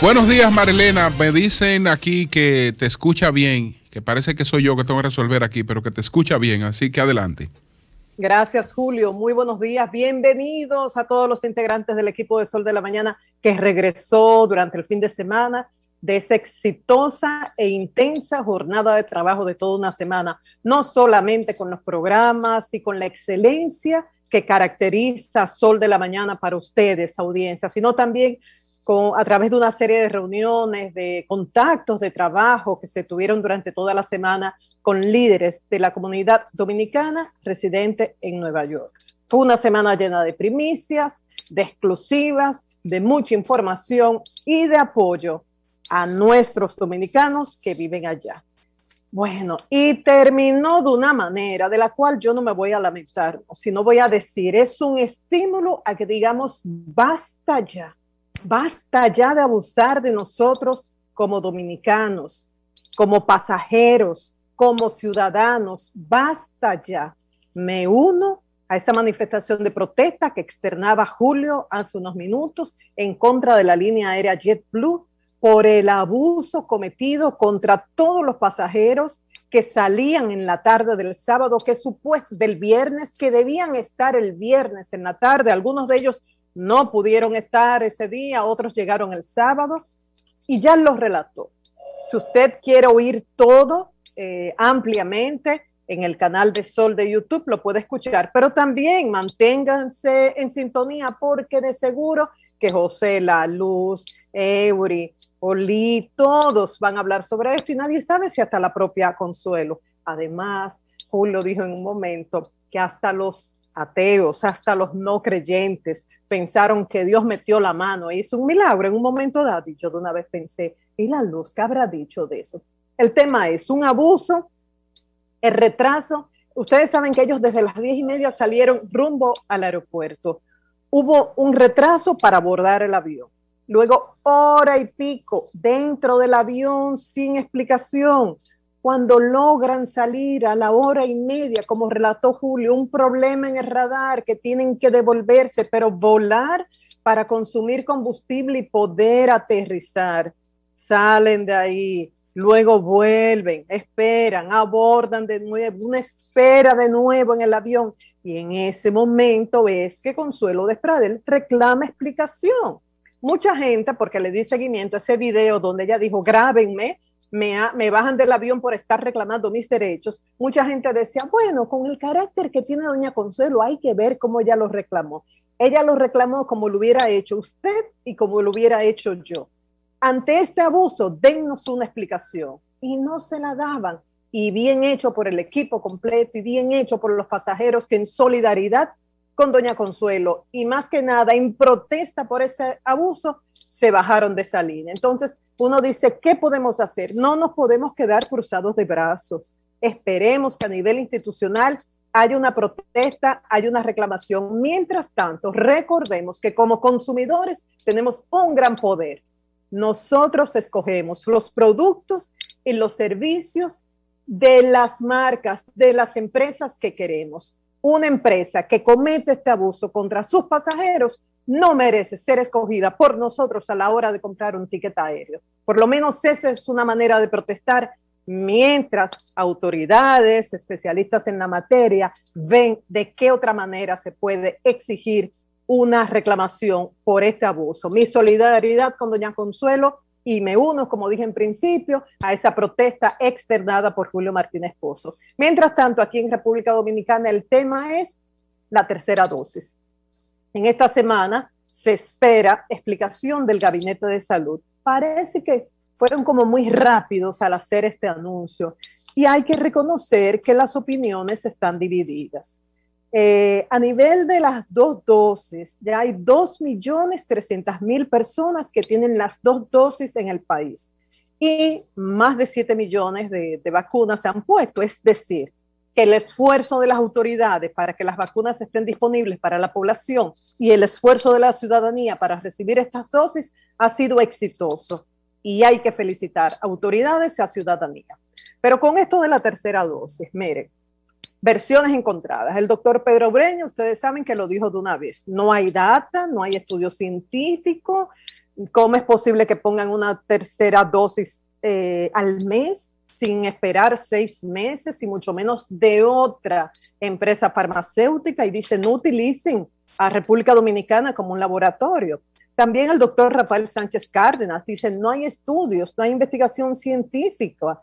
Buenos días, Marilena. Me dicen aquí que te escucha bien, que parece que soy yo que tengo que resolver aquí, pero que te escucha bien, así que adelante. Gracias, Julio. Muy buenos días. Bienvenidos a todos los integrantes del equipo de Sol de la Mañana que regresó durante el fin de semana de esa exitosa e intensa jornada de trabajo de toda una semana, no solamente con los programas y con la excelencia que caracteriza Sol de la Mañana para ustedes, audiencia, sino también con, a través de una serie de reuniones, de contactos de trabajo que se tuvieron durante toda la semana con líderes de la comunidad dominicana residente en Nueva York. Fue una semana llena de primicias, de exclusivas, de mucha información y de apoyo a nuestros dominicanos que viven allá. Bueno, y terminó de una manera de la cual yo no me voy a lamentar, si no voy a decir, es un estímulo a que digamos, basta ya, basta ya de abusar de nosotros como dominicanos, como pasajeros, como ciudadanos, basta ya. Me uno a esta manifestación de protesta que externaba Julio hace unos minutos en contra de la línea aérea JetBlue por el abuso cometido contra todos los pasajeros que salían en la tarde del sábado, que supuesto del viernes, que debían estar el viernes en la tarde. Algunos de ellos no pudieron estar ese día, otros llegaron el sábado y ya los relató. Si usted quiere oír todo eh, ampliamente en el canal de Sol de YouTube, lo puede escuchar, pero también manténganse en sintonía porque de seguro que José La Luz, Eury, Oli, todos van a hablar sobre esto y nadie sabe si hasta la propia Consuelo. Además, Julio dijo en un momento que hasta los ateos, hasta los no creyentes pensaron que Dios metió la mano e hizo un milagro en un momento dado. Y yo de una vez pensé, ¿y la luz qué habrá dicho de eso? El tema es un abuso, el retraso. Ustedes saben que ellos desde las diez y media salieron rumbo al aeropuerto. Hubo un retraso para abordar el avión. Luego, hora y pico dentro del avión sin explicación. Cuando logran salir a la hora y media, como relató Julio, un problema en el radar que tienen que devolverse, pero volar para consumir combustible y poder aterrizar. Salen de ahí, luego vuelven, esperan, abordan de nuevo, una espera de nuevo en el avión. Y en ese momento es que Consuelo de reclama explicación. Mucha gente, porque le di seguimiento a ese video donde ella dijo, grábenme, me, me, bajan del avión por estar reclamando mis derechos. Mucha gente decía, bueno, con el carácter que tiene doña Consuelo, hay que ver cómo ella lo reclamó. Ella lo reclamó como lo hubiera hecho usted y como lo hubiera hecho yo. Ante este abuso, dennos una explicación. Y no se la daban. Y bien hecho por el equipo completo y bien hecho por los pasajeros que en solidaridad con Doña Consuelo y más que nada en protesta por ese abuso, se bajaron de esa línea. Entonces, uno dice, ¿qué podemos hacer? No nos podemos quedar cruzados de brazos. Esperemos que a nivel institucional haya una protesta, hay una reclamación. Mientras tanto, recordemos que como consumidores tenemos un gran poder. Nosotros escogemos los productos y los servicios de las marcas, de las empresas que queremos una empresa que comete este abuso contra sus pasajeros no merece ser escogida por nosotros a la hora de comprar un ticket aéreo. Por lo menos esa es una manera de protestar mientras autoridades, especialistas en la materia, ven de qué otra manera se puede exigir una reclamación por este abuso. Mi solidaridad con doña Consuelo y me uno, como dije en principio, a esa protesta externada por Julio Martínez Pozo. Mientras tanto, aquí en República Dominicana el tema es la tercera dosis. En esta semana se espera explicación del Gabinete de Salud. Parece que fueron como muy rápidos al hacer este anuncio y hay que reconocer que las opiniones están divididas. Eh, a nivel de las dos dosis, ya hay 2.300.000 personas que tienen las dos dosis en el país y más de 7 millones de, de vacunas se han puesto. Es decir, que el esfuerzo de las autoridades para que las vacunas estén disponibles para la población y el esfuerzo de la ciudadanía para recibir estas dosis ha sido exitoso. Y hay que felicitar a autoridades y a ciudadanía. Pero con esto de la tercera dosis, miren, versiones encontradas. El doctor Pedro Breño, ustedes saben que lo dijo de una vez, no hay data, no hay estudio científico, ¿cómo es posible que pongan una tercera dosis eh, al mes sin esperar seis meses y mucho menos de otra empresa farmacéutica? Y dicen, no utilicen a República Dominicana como un laboratorio. También el doctor Rafael Sánchez Cárdenas dice, no hay estudios, no hay investigación científica.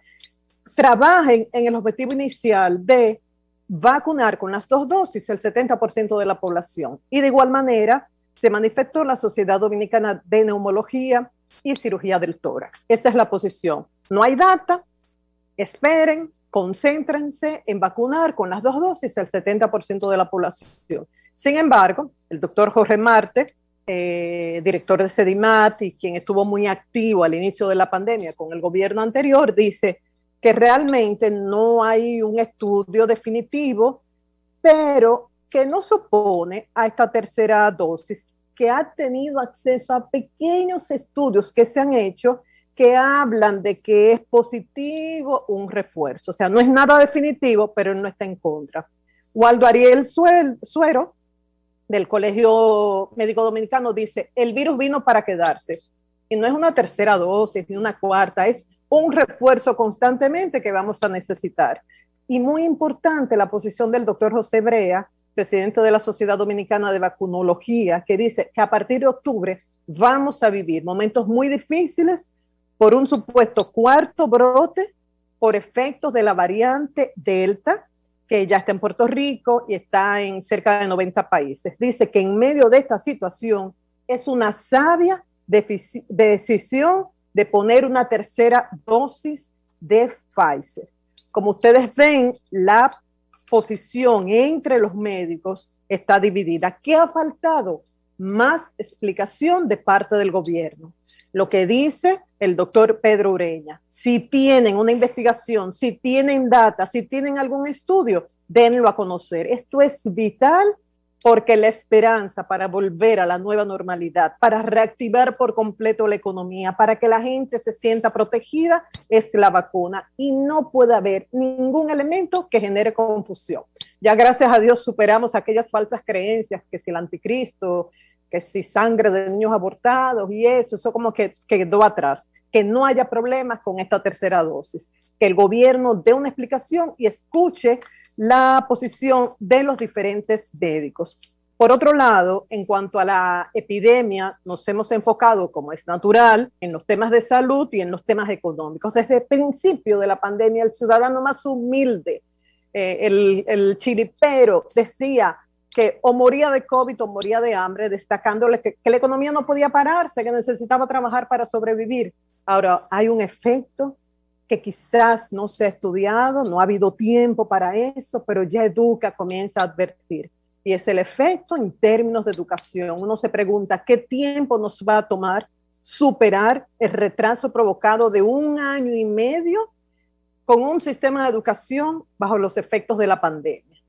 Trabajen en el objetivo inicial de vacunar con las dos dosis el 70% de la población. Y de igual manera se manifestó la Sociedad Dominicana de Neumología y Cirugía del Tórax. Esa es la posición. No hay data, esperen, concéntrense en vacunar con las dos dosis el 70% de la población. Sin embargo, el doctor Jorge Marte, eh, director de SEDIMAT y quien estuvo muy activo al inicio de la pandemia con el gobierno anterior, dice, que realmente no hay un estudio definitivo, pero que no opone a esta tercera dosis que ha tenido acceso a pequeños estudios que se han hecho que hablan de que es positivo un refuerzo. O sea, no es nada definitivo, pero no está en contra. Waldo Ariel Suero, del Colegio Médico Dominicano, dice, el virus vino para quedarse. Y no es una tercera dosis ni una cuarta, es un refuerzo constantemente que vamos a necesitar. Y muy importante la posición del doctor José Brea, presidente de la Sociedad Dominicana de Vacunología, que dice que a partir de octubre vamos a vivir momentos muy difíciles por un supuesto cuarto brote por efectos de la variante Delta, que ya está en Puerto Rico y está en cerca de 90 países. Dice que en medio de esta situación es una sabia decisión de poner una tercera dosis de Pfizer. Como ustedes ven, la posición entre los médicos está dividida. ¿Qué ha faltado? Más explicación de parte del gobierno. Lo que dice el doctor Pedro Ureña. Si tienen una investigación, si tienen data, si tienen algún estudio, denlo a conocer. Esto es vital porque la esperanza para volver a la nueva normalidad, para reactivar por completo la economía, para que la gente se sienta protegida, es la vacuna y no puede haber ningún elemento que genere confusión. Ya gracias a Dios superamos aquellas falsas creencias que si el anticristo, que si sangre de niños abortados y eso, eso como que quedó atrás, que no haya problemas con esta tercera dosis, que el gobierno dé una explicación y escuche la posición de los diferentes médicos. Por otro lado, en cuanto a la epidemia, nos hemos enfocado, como es natural, en los temas de salud y en los temas económicos. Desde el principio de la pandemia, el ciudadano más humilde, eh, el, el decía que o moría de COVID o moría de hambre, destacándole que la economía no podía pararse, que necesitaba trabajar para sobrevivir. Ahora, hay un efecto que quizás no se ha estudiado, no ha habido tiempo para eso, pero ya Educa comienza a advertir. Y es el efecto en términos de educación. Uno se pregunta qué tiempo nos va a tomar superar el retraso provocado de un año y medio con un sistema de educación bajo los efectos de la pandemia,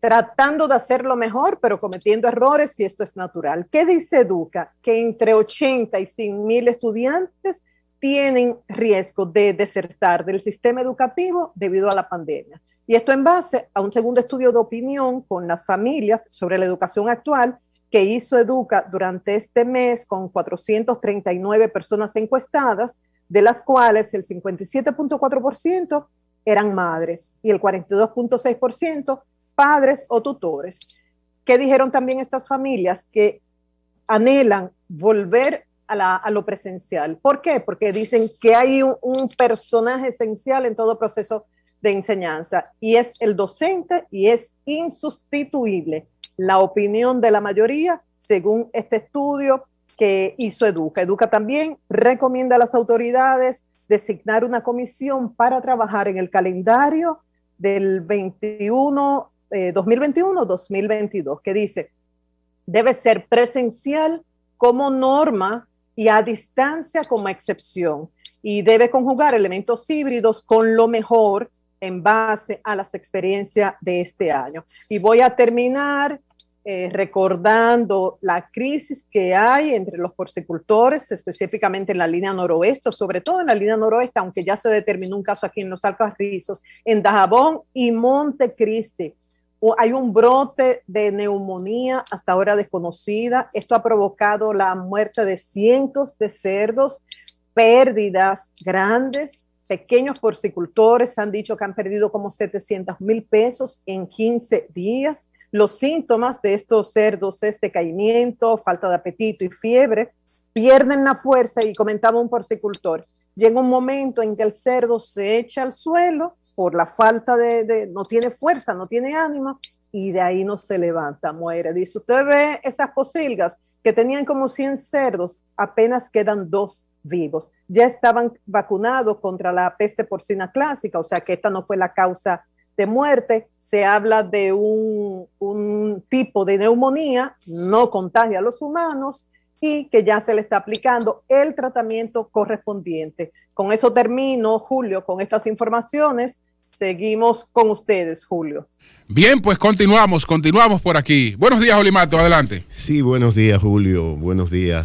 tratando de hacerlo mejor, pero cometiendo errores y esto es natural. ¿Qué dice Educa? Que entre 80 y 100 mil estudiantes tienen riesgo de desertar del sistema educativo debido a la pandemia. Y esto en base a un segundo estudio de opinión con las familias sobre la educación actual que hizo Educa durante este mes con 439 personas encuestadas, de las cuales el 57.4% eran madres y el 42.6% padres o tutores. ¿Qué dijeron también estas familias que anhelan volver a, lo presencial. ¿Por qué? Porque dicen que hay un, personaje esencial en todo proceso de enseñanza y es el docente y es insustituible la opinión de la mayoría según este estudio que hizo Educa. Educa también recomienda a las autoridades designar una comisión para trabajar en el calendario del 21, 2021-2022, eh, que dice, debe ser presencial como norma y a distancia como excepción y debe conjugar elementos híbridos con lo mejor en base a las experiencias de este año. Y voy a terminar eh, recordando la crisis que hay entre los porcicultores, específicamente en la línea noroeste, sobre todo en la línea noroeste, aunque ya se determinó un caso aquí en Los Altos Rizos, en Dajabón y Montecristi hay un brote de neumonía hasta ahora desconocida. Esto ha provocado la muerte de cientos de cerdos, pérdidas grandes. Pequeños porcicultores han dicho que han perdido como 700 mil pesos en 15 días. Los síntomas de estos cerdos es decaimiento, falta de apetito y fiebre. Pierden la fuerza y comentaba un porcicultor, llega un momento en que el cerdo se echa al suelo por la falta de, no tiene fuerza, no tiene ánimo, y de ahí no se levanta, muere. Dice, usted ve esas posilgas que tenían como 100 cerdos, apenas quedan dos vivos. Ya estaban vacunados contra la peste porcina clásica, o sea que esta no fue la causa de muerte. Se habla de un, un tipo de neumonía, no contagia a los humanos, que ya se le está aplicando el tratamiento correspondiente. Con eso termino, Julio, con estas informaciones. Seguimos con ustedes, Julio. Bien, pues continuamos, continuamos por aquí. Buenos días, Olimato, adelante. Sí, buenos días, Julio. Buenos días.